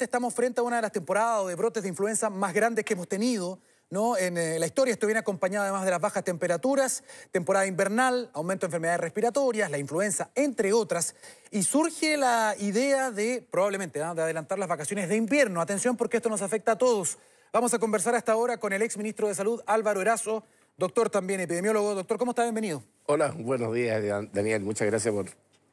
estamos frente a una de las temporadas de brotes de influenza más grandes que hemos tenido. ¿no? En eh, la historia esto viene acompañado además de las bajas temperaturas, temporada invernal, aumento de enfermedades respiratorias, la influenza, entre otras. Y surge la idea de, probablemente, ¿ah? de adelantar las vacaciones de invierno. Atención porque esto nos afecta a todos. Vamos a conversar hasta ahora con el ex ministro de Salud, Álvaro Erazo, doctor también, epidemiólogo. Doctor, ¿cómo está? Bienvenido. Hola, buenos días, Daniel. Muchas gracias por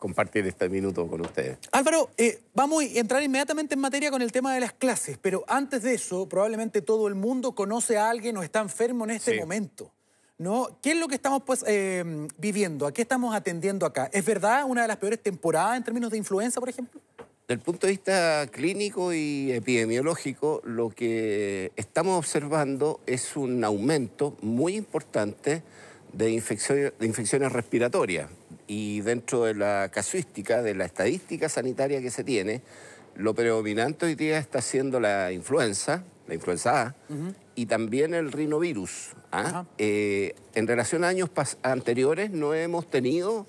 compartir este minuto con ustedes. Álvaro, eh, vamos a entrar inmediatamente en materia con el tema de las clases, pero antes de eso, probablemente todo el mundo conoce a alguien o está enfermo en este momento. ¿no? ¿Qué es lo que estamos pues, eh, viviendo? ¿A qué estamos atendiendo acá? ¿Es verdad una de las peores temporadas en términos de influenza, por ejemplo? Del punto de vista clínico y epidemiológico, lo que estamos observando es un aumento muy importante de infecciones respiratorias y dentro de la casuística, de la estadística sanitaria que se tiene, lo predominante hoy día está siendo la influenza, la influenza A, y también el rinovirus. ¿ah? Eh, en relación a años anteriores no hemos tenido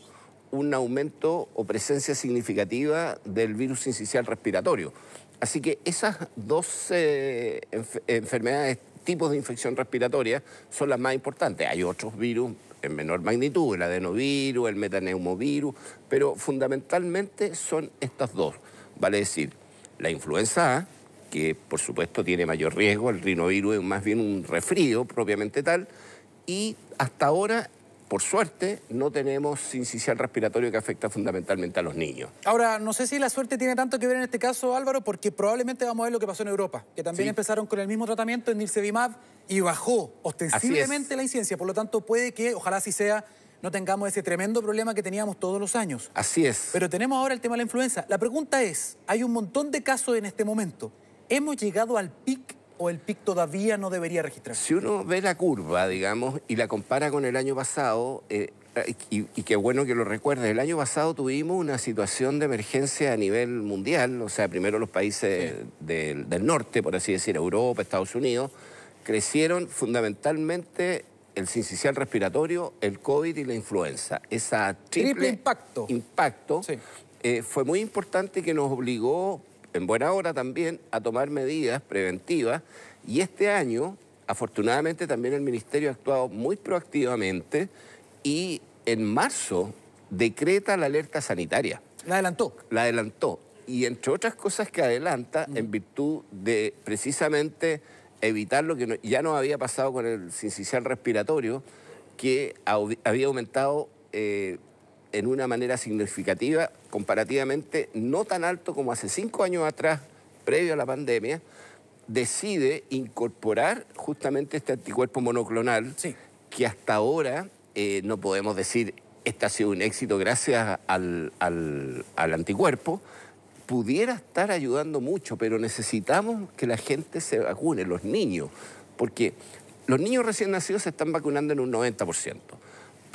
un aumento o presencia significativa del virus incisional respiratorio. Así que esas dos eh, enfermedades tipos de infección respiratoria son las más importantes. Hay otros virus en menor magnitud, el adenovirus, el metaneumovirus, pero fundamentalmente son estas dos. Vale decir, la influenza A, que por supuesto tiene mayor riesgo, el rinovirus es más bien un refrío propiamente tal, y hasta ahora por suerte, no tenemos sincicial respiratorio que afecta fundamentalmente a los niños. Ahora, no sé si la suerte tiene tanto que ver en este caso, Álvaro, porque probablemente vamos a ver lo que pasó en Europa, que también empezaron con el mismo tratamiento en Nirsevimab y bajó ostensiblemente la incidencia. Por lo tanto, puede que, ojalá así sea, no tengamos ese tremendo problema que teníamos todos los años. Así es. Pero tenemos ahora el tema de la influenza. La pregunta es, hay un montón de casos en este momento. ¿Hemos llegado al pic o el PIC todavía no debería registrarse? Si uno ve la curva, digamos, y la compara con el año pasado, eh, y, qué bueno que lo recuerdes, el año pasado tuvimos una situación de emergencia a nivel mundial, o sea, primero los países del, norte, por así decir, Europa, Estados Unidos, crecieron fundamentalmente el sincicial respiratorio, el COVID y la influenza. Esa triple, impacto, impacto eh, fue muy importante que nos obligó en buena hora también a tomar medidas preventivas y este año, afortunadamente, también el Ministerio ha actuado muy proactivamente y en marzo decreta la alerta sanitaria. La adelantó. La adelantó. Y entre otras cosas que adelanta, mm. en virtud de precisamente evitar lo que ya no había pasado con el sincicial respiratorio, que había aumentado eh, en una manera significativa, comparativamente no tan alto como hace cinco años atrás, previo a la pandemia, decide incorporar justamente este anticuerpo monoclonal que hasta ahora eh, no podemos decir este ha sido un éxito gracias al anticuerpo, pudiera estar ayudando mucho, pero necesitamos que la gente se vacune, los niños, porque los niños recién nacidos se están vacunando en un 90%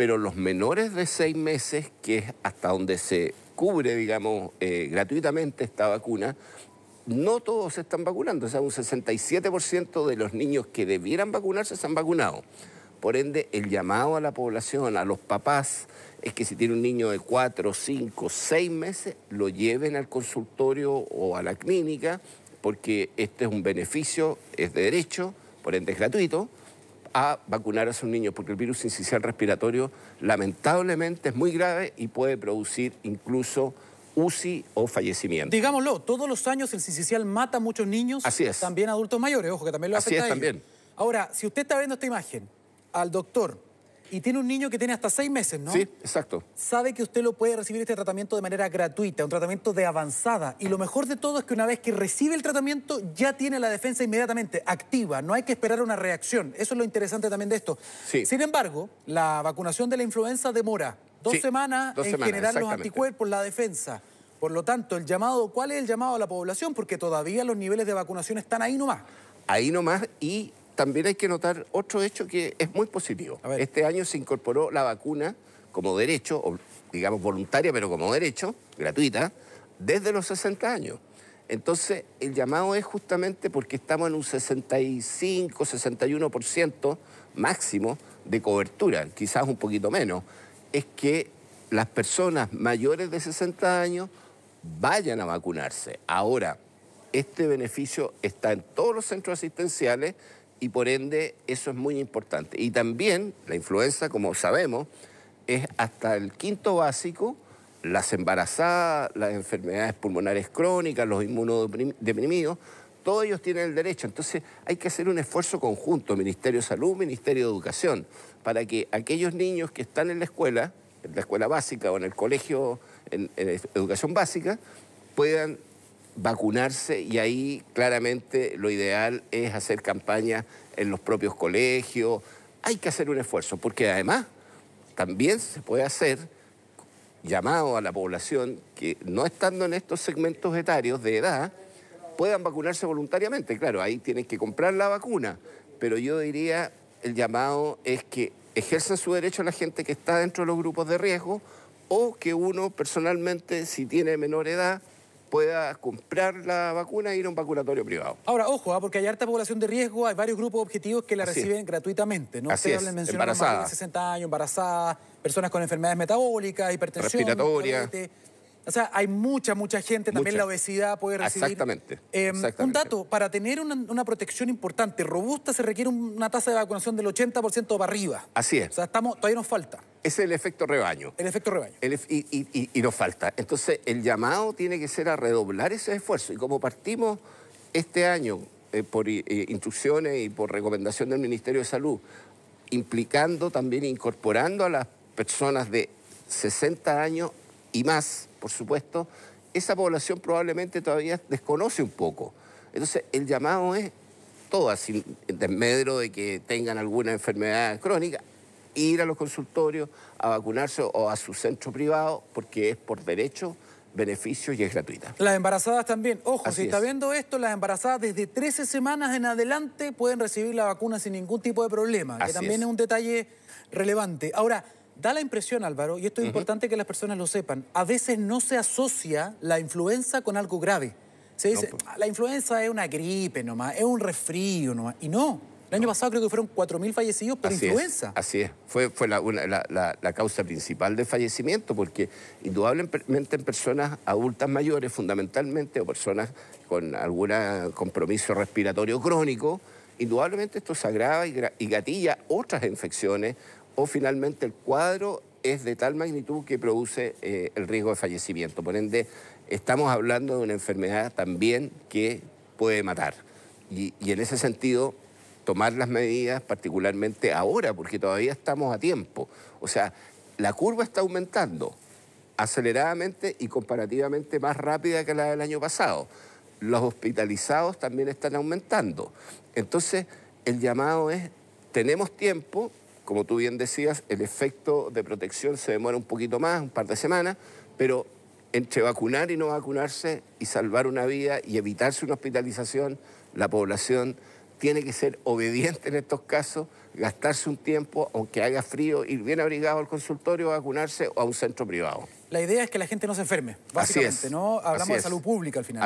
pero los menores de seis meses, que es hasta donde se cubre, digamos, eh, gratuitamente esta vacuna, no todos se están vacunando. O sea, un 67% de los niños que debieran vacunarse se han vacunado. Por ende, el llamado a la población, a los papás, es que si tiene un niño de cuatro, cinco, seis meses, lo lleven al consultorio o a la clínica, porque este es un beneficio, es de derecho, por ende es gratuito, a vacunar a sus niños, porque el virus incisional respiratorio lamentablemente es muy grave y puede producir incluso UCI o fallecimiento. Digámoslo, todos los años el sincicial mata a muchos niños, también adultos mayores, ojo que también lo afecta Así es, también. Ahora, si usted está viendo esta imagen, al doctor y tiene un niño que tiene hasta seis meses, ¿no? Sí, exacto. Sabe que usted lo puede recibir este tratamiento de manera gratuita, un tratamiento de avanzada. Y lo mejor de todo es que una vez que recibe el tratamiento, ya tiene la defensa inmediatamente activa. No hay que esperar una reacción. Eso es lo interesante también de esto. Sí. Sin embargo, la vacunación de la influenza demora dos semanas en generar los anticuerpos, la defensa. Por lo tanto, el llamado, ¿cuál es el llamado a la población? Porque todavía los niveles de vacunación están ahí nomás. Ahí nomás y también hay que notar otro hecho que es muy positivo. Este año se incorporó la vacuna como derecho, digamos voluntaria, pero como derecho, gratuita, desde los 60 años. Entonces, el llamado es justamente porque estamos en un 65, 61% máximo de cobertura, quizás un poquito menos, es que las personas mayores de 60 años vayan a vacunarse. Ahora, este beneficio está en todos los centros asistenciales y por ende eso es muy importante. Y también la influenza, como sabemos, es hasta el quinto básico, las embarazadas, las enfermedades pulmonares crónicas, los inmunodeprimidos, todos ellos tienen el derecho. Entonces hay que hacer un esfuerzo conjunto, Ministerio de Salud, Ministerio de Educación, para que aquellos niños que están en la escuela, en la escuela básica o en el colegio, en, educación básica, puedan vacunarse y ahí claramente lo ideal es hacer campaña en los propios colegios. Hay que hacer un esfuerzo, porque además también se puede hacer llamado a la población que no estando en estos segmentos etarios de edad, puedan vacunarse voluntariamente. Claro, ahí tienen que comprar la vacuna, pero yo diría, el llamado es que ejercen su derecho a la gente que está dentro de los grupos de riesgo o que uno personalmente, si tiene menor edad, pueda comprar la vacuna e ir a un vacunatorio privado. Ahora, ojo, ¿ah? porque hay harta población de riesgo, hay varios grupos objetivos que la reciben gratuitamente. ¿no? Así es. embarazada. 60 años, embarazadas, personas con enfermedades metabólicas, hipertensión. Respiratoria. O sea, hay mucha, mucha gente, también la obesidad puede recibir. Exactamente. Eh, un dato, para tener una, protección importante, robusta, se requiere una tasa de vacunación del 80% para arriba. Así es. O sea, estamos, todavía nos falta es el efecto rebaño. El efecto rebaño. y, nos falta. Entonces, el llamado tiene que ser a redoblar ese esfuerzo. Y como partimos este año eh, por eh, instrucciones y por recomendación del Ministerio de Salud, implicando también, incorporando a las personas de 60 años y más, por supuesto, esa población probablemente todavía desconoce un poco. Entonces, el llamado es todas, sin desmedro de que tengan alguna enfermedad crónica, ir a los consultorios a vacunarse o a su centro privado porque es por derecho beneficio y es gratuita. Las embarazadas también. Ojo, si está viendo esto, las embarazadas desde 13 semanas en adelante pueden recibir la vacuna sin ningún tipo de problema, que también es. un detalle relevante. Ahora, da la impresión, Álvaro, y esto es importante que las personas lo sepan, a veces no se asocia la influenza con algo grave. Se dice, pues. ah, la influenza es una gripe nomás, es un resfrío nomás, y no. El año pasado creo que fueron 4.000 fallecidos por influenza. así es, fue, la, causa principal de fallecimiento, porque indudablemente en personas adultas mayores fundamentalmente, o personas con algún compromiso respiratorio crónico, indudablemente esto se agrava y, gatilla otras infecciones, o finalmente el cuadro es de tal magnitud que produce eh, el riesgo de fallecimiento. Por ende, estamos hablando de una enfermedad también que puede matar. y en ese sentido, tomar las medidas, particularmente ahora, porque todavía estamos a tiempo. O sea, la curva está aumentando aceleradamente y comparativamente más rápida que la del año pasado. Los hospitalizados también están aumentando. Entonces, el llamado es, tenemos tiempo, como tú bien decías, el efecto de protección se demora un poquito más, un par de semanas, pero entre vacunar y no vacunarse y salvar una vida y evitarse una hospitalización, la población tiene que ser obediente en estos casos, gastarse un tiempo, aunque haga frío, ir bien abrigado al consultorio, vacunarse o a un centro privado. La idea es que la gente no se enferme, básicamente, ¿no? Hablamos de salud pública al final.